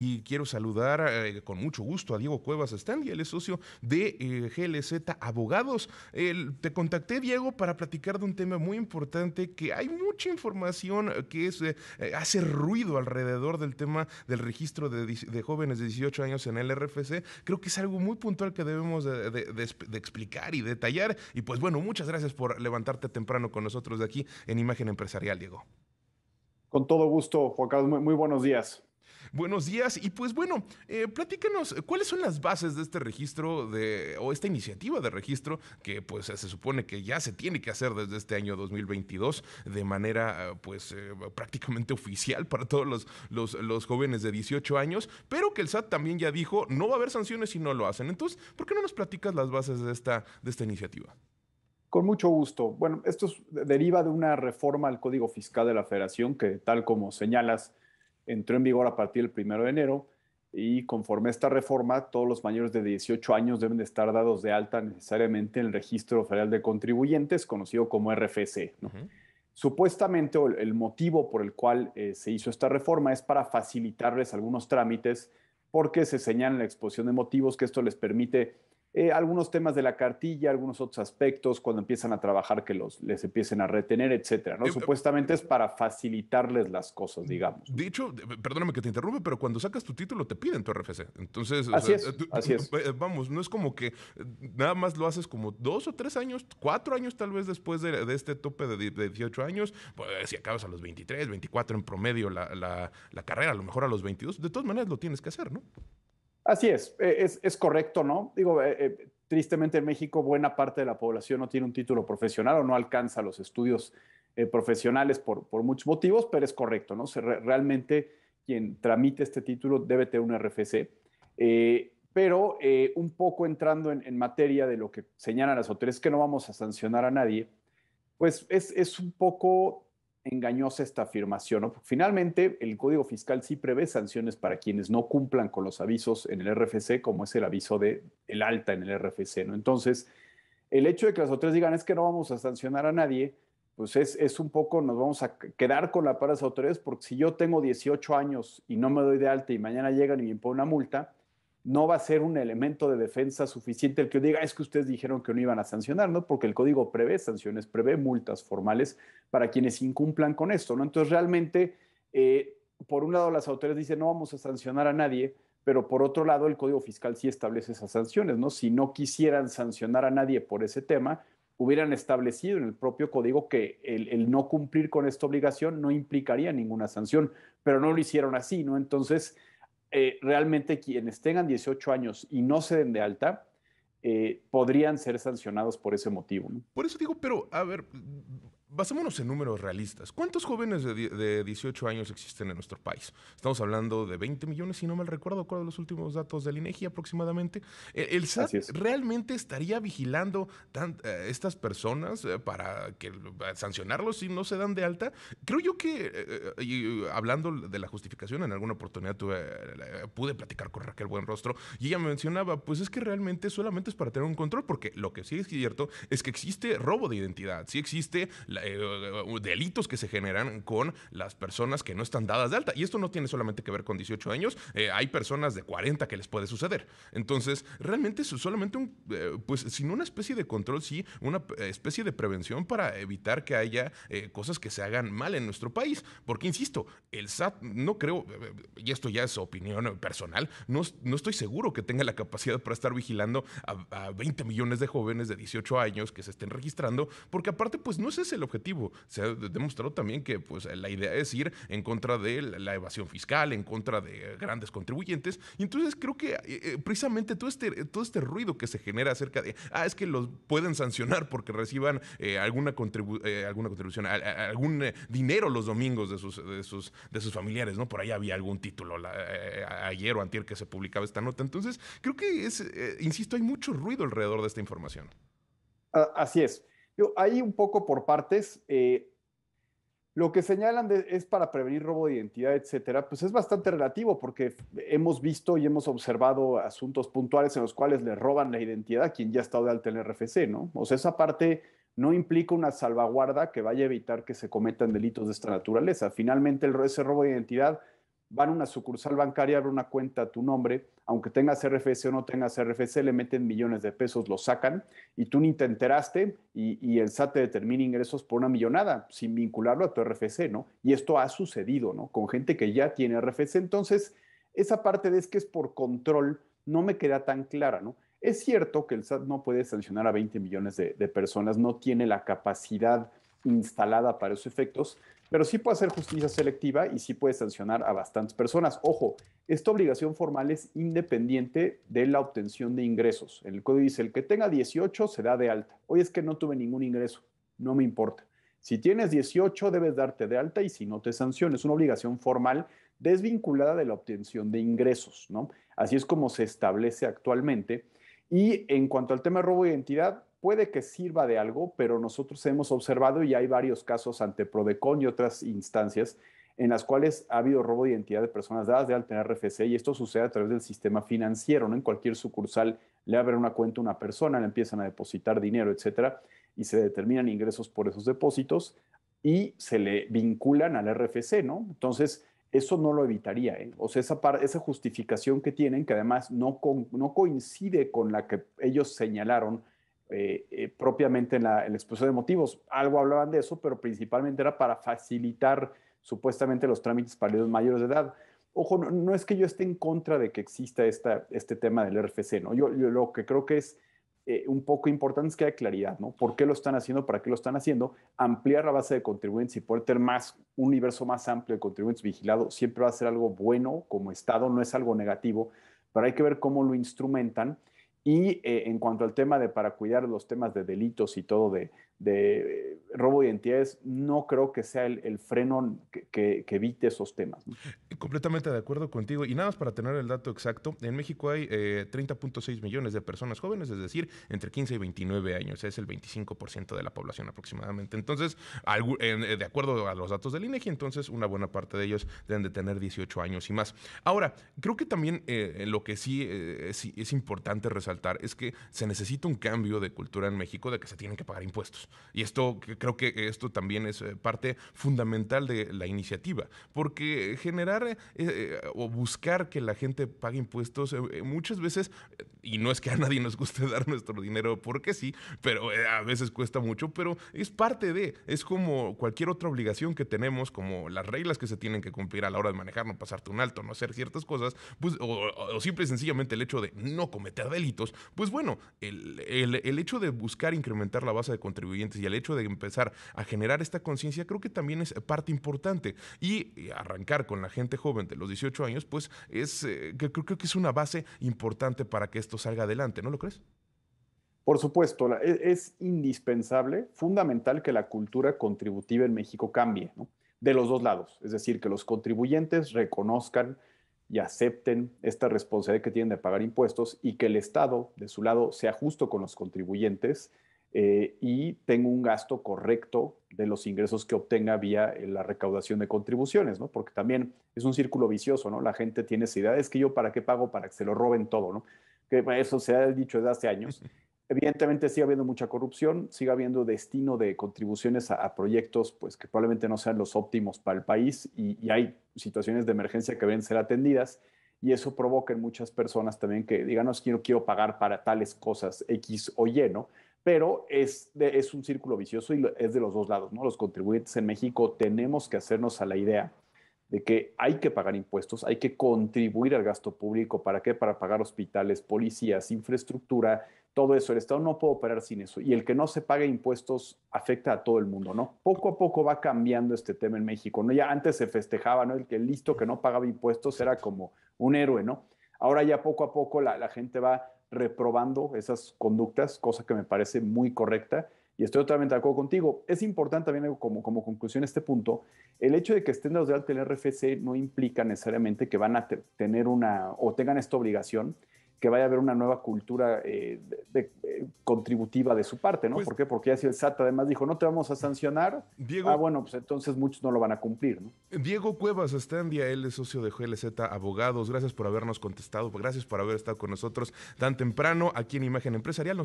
Y quiero saludar eh, con mucho gusto a Diego Cuevas Stanley, el es socio de eh, GLZ Abogados. te contacté, Diego, para platicar de un tema muy importante que hay mucha información que eh, hace ruido alrededor del tema del registro de, jóvenes de 18 años en el RFC. Creo que es algo muy puntual que debemos de, explicar y detallar. Y pues bueno, muchas gracias por levantarte temprano con nosotros de aquí en Imagen Empresarial, Diego. Con todo gusto, Juan Carlos. muy buenos días. Buenos días. Y pues bueno, eh, platícanos, ¿cuáles son las bases de este registro de, o esta iniciativa de registro que pues se supone que ya se tiene que hacer desde este año 2022 de manera eh, pues eh, prácticamente oficial para todos los, jóvenes de 18 años, pero que el SAT también ya dijo no va a haber sanciones si no lo hacen. Entonces, ¿por qué no nos platicas las bases de esta, de esta iniciativa? Con mucho gusto. Bueno, esto deriva de una reforma al Código Fiscal de la Federación que, tal como señalas, entró en vigor a partir del primero de enero y conforme a esta reforma, todos los mayores de 18 años deben estar dados de alta necesariamente en el Registro Federal de Contribuyentes, conocido como RFC. Supuestamente el motivo por el cual eh, se hizo esta reforma es para facilitarles algunos trámites porque se señala en la exposición de motivos que esto les permite eh, algunos temas de la cartilla, algunos otros aspectos, cuando empiezan a trabajar que los, les empiecen a retener, etcétera. ¿no? Eh, eh, Supuestamente es para facilitarles las cosas, digamos. Dicho, perdóname que te interrumpa, pero cuando sacas tu título te piden tu RFC. Entonces, así, es, Vamos, no es como que nada más lo haces como dos o tres años, cuatro años tal vez después de, este tope de, 18 años, pues, si acabas a los 23, 24 en promedio la carrera, a lo mejor a los 22, de todas maneras lo tienes que hacer, ¿no? Así e-, es, es, correcto, ¿no? Digo, e-, e-, tristemente en México buena parte de la población no tiene un título profesional o no alcanza los estudios eh, profesionales por, muchos motivos, pero es correcto, ¿no? realmente quien tramite este título debe tener un RFC. Eh, pero eh, un poco entrando en, materia de lo que señalan las autoridades, que no vamos a sancionar a nadie, pues es un poco engañosa esta afirmación. ¿no? Finalmente, el Código Fiscal sí prevé sanciones para quienes no cumplan con los avisos en el RFC, como es el aviso de el alta en el RFC. ¿no? Entonces, el hecho de que las autoridades digan es que no vamos a sancionar a nadie, pues es, un poco, nos vamos a quedar con la para las autoridades, porque si yo tengo 18 años y no me doy de alta y mañana llegan y me imponen una multa, no va a ser un elemento de defensa suficiente el que diga, es que ustedes dijeron que no iban a sancionar, ¿no? Porque el código prevé sanciones, prevé multas formales para quienes incumplan con esto, ¿no? Entonces, realmente, eh, por un lado, las autoridades dicen, no vamos a sancionar a nadie, pero por otro lado, el código fiscal sí establece esas sanciones, ¿no? Si no quisieran sancionar a nadie por ese tema, hubieran establecido en el propio código que el, el, no cumplir con esta obligación no implicaría ninguna sanción, pero no lo hicieron así, ¿no? Entonces, eh, realmente quienes tengan 18 años y no se den de alta, eh, podrían ser sancionados por ese motivo. Por eso digo, pero a ver, basémonos en números realistas. ¿Cuántos jóvenes de, 18 años existen en nuestro país? Estamos hablando de 20 millones, si no mal recuerdo, ¿cuáles los últimos datos del INEGI e aproximadamente? E, ¿El SAT realmente estaría vigilando eh, estas personas eh, para, que, eh, sancionarlos si no se dan de alta? Creo yo que, hablando de la justificación, en alguna oportunidad pude platicar con Raquel Buenrostro y ella me mencionaba, pues es que realmente solamente es para tener un control, porque lo que sí es cierto es que existe robo de identidad, sí existe la eh, delitos que se generan con las personas que no están dadas de alta. Y esto no tiene solamente que ver con 18 años, eh, hay personas de 40 que les puede suceder. Entonces, realmente es solamente un, eh, pues sin una especie de control, sí, una especie de prevención para evitar que haya cosas que se hagan mal en nuestro país. Porque, insisto, el SAT no creo, y esto ya es opinión personal, no, estoy seguro que tenga la capacidad para estar vigilando a, 20 millones de jóvenes de 18 años que se estén registrando, porque aparte, pues no ese es el objetivo se ha demostrado también que pues, la idea es ir en contra de la evasión fiscal, en contra de grandes contribuyentes. Y entonces creo que eh, eh, precisamente todo este, todo este ruido que se genera acerca de, ah, es que los pueden sancionar porque reciban eh, alguna, alguna contribución, algún dinero los domingos de sus, sus, de, sus, familiares, ¿no? Por ahí había algún título ayer o antier que se publicaba esta nota. Entonces creo que es, insisto, hay mucho ruido alrededor de esta información. Así es. Yo, ahí un poco por partes, eh, lo que señalan es para prevenir robo de identidad, etcétera, pues es bastante relativo porque hemos visto y hemos observado asuntos puntuales en los cuales le roban la identidad a quien ya ha estado de alta en el RFC, ¿no? O sea, esa parte no implica una salvaguarda que vaya a evitar que se cometan delitos de esta naturaleza. Finalmente, el, ese robo de identidad van a una sucursal bancaria, abren una cuenta a tu nombre, aunque tengas RFC o no tengas RFC, le meten millones de pesos, lo sacan y tú ni te enteraste y, el SAT te determina ingresos por una millonada sin vincularlo a tu RFC, ¿no? Y esto ha sucedido, ¿no? Con gente que ya tiene RFC. Entonces, esa parte de es que es por control no me queda tan clara, ¿no? Es cierto que el SAT no puede sancionar a 20 millones de, de personas, no tiene la capacidad instalada para esos efectos, pero sí puede hacer justicia selectiva y sí puede sancionar a bastantes personas. Ojo, esta obligación formal es independiente de la obtención de ingresos. El código dice, el que tenga 18 se da de alta. Hoy es que no tuve ningún ingreso, no me importa. Si tienes 18 debes darte de alta y si no te sanciones, es una obligación formal desvinculada de la obtención de ingresos, ¿no? Así es como se establece actualmente. Y en cuanto al tema robo de identidad, puede que sirva de algo, pero nosotros hemos observado y hay varios casos ante Prodecon y otras instancias en las cuales ha habido robo de identidad de personas dadas de alta RFC y esto sucede a través del sistema financiero, En cualquier sucursal le abren una cuenta a una persona, le empiezan a depositar dinero, etcétera, y se determinan ingresos por esos depósitos y se le vinculan al RFC, ¿no? Entonces, eso no lo evitaría, ¿eh? O sea, esa, esa justificación que tienen, que además no, con no coincide con la que ellos señalaron eh, eh, propiamente en la, exposición de motivos. Algo hablaban de eso, pero principalmente era para facilitar supuestamente los trámites para los mayores de edad. Ojo, no, es que yo esté en contra de que exista este tema del RFC, ¿no? Yo, lo que creo que es eh, un poco importante es que haya claridad, ¿no? ¿Por qué lo están haciendo? ¿Para qué lo están haciendo? Ampliar la base de contribuyentes y poder tener más, un universo más amplio de contribuyentes vigilado, siempre va a ser algo bueno como Estado, no es algo negativo, pero hay que ver cómo lo instrumentan y eh, en cuanto al tema de para cuidar los temas de delitos y todo de, de eh, robo de identidades, no creo que sea el, el freno que, evite esos temas. Completamente de acuerdo contigo. Y nada más para tener el dato exacto, en México hay eh, 30.6 millones de personas jóvenes, es decir, entre 15 y 29 años, es el 25% de la población aproximadamente. Entonces, eh, de acuerdo a los datos del INEGI, e entonces una buena parte de ellos deben de tener 18 años y más. Ahora, creo que también eh, lo que sí es importante resaltar es que se necesita un cambio de cultura en México de que se tienen que pagar impuestos. Y esto creo que esto también es eh, parte fundamental de la iniciativa, porque generar eh, eh, o buscar que la gente pague impuestos muchas veces, y no es que a nadie nos guste dar nuestro dinero porque sí, pero a veces cuesta mucho, pero es parte de, es como cualquier otra obligación que tenemos, como las reglas que se tienen que cumplir a la hora de manejar, no pasarte un alto, no hacer ciertas cosas, pues, o, o, simple y sencillamente el hecho de no cometer delitos, pues bueno, el, el, el hecho de buscar incrementar la base de contribución y el hecho de empezar a generar esta conciencia creo que también es parte importante. Y arrancar con la gente joven de los 18 años, pues es, eh, creo, que es una base importante para que esto salga adelante, ¿no lo crees? Por supuesto, e, es, indispensable, fundamental que la cultura contributiva en México cambie, de los dos lados, es decir, que los contribuyentes reconozcan y acepten esta responsabilidad que tienen de pagar impuestos y que el Estado, de su lado, sea justo con los contribuyentes eh, y tengo un gasto correcto de los ingresos que obtenga vía eh, la recaudación de contribuciones, ¿no? Porque también es un círculo vicioso, ¿no? La gente tiene esa idea, es que yo para qué pago para que se lo roben todo, ¿no? Que eso se ha dicho desde hace años. Evidentemente sigue habiendo mucha corrupción, sigue habiendo destino de contribuciones a, proyectos pues, que probablemente no sean los óptimos para el país y, y hay situaciones de emergencia que deben ser atendidas y eso provoca en muchas personas también que digan, no, es que no quiero pagar para tales cosas X o Y, ¿no? pero es, un círculo vicioso y es de los dos lados, ¿no? Los contribuyentes en México tenemos que hacernos a la idea de que hay que pagar impuestos, hay que contribuir al gasto público. ¿Para qué? Para pagar hospitales, policías, infraestructura, todo eso. El Estado no puede operar sin eso. Y el que no se pague impuestos afecta a todo el mundo, ¿no? Poco a poco va cambiando este tema en México, ¿no? Ya antes se festejaba, ¿no? El que listo que no pagaba impuestos era como un héroe, ¿no? Ahora ya poco a poco la gente va reprobando esas conductas, cosa que me parece muy correcta. Y estoy totalmente de acuerdo contigo. Es importante también eh, como, como conclusión este punto, el hecho de que estén dados de alta el RFC no implica necesariamente que van a tener una o tengan esta obligación que vaya a haber una nueva cultura eh, eh, contributiva de su parte, ¿no? Pues ¿Por qué? Porque ya si el SAT además dijo, no te vamos a sancionar, Diego, ah, bueno, pues entonces muchos no lo van a cumplir, ¿no? Diego Cuevas Estandia, él es socio de GLZ Abogados, gracias por habernos contestado, gracias por haber estado con nosotros tan temprano aquí en Imagen Empresarial.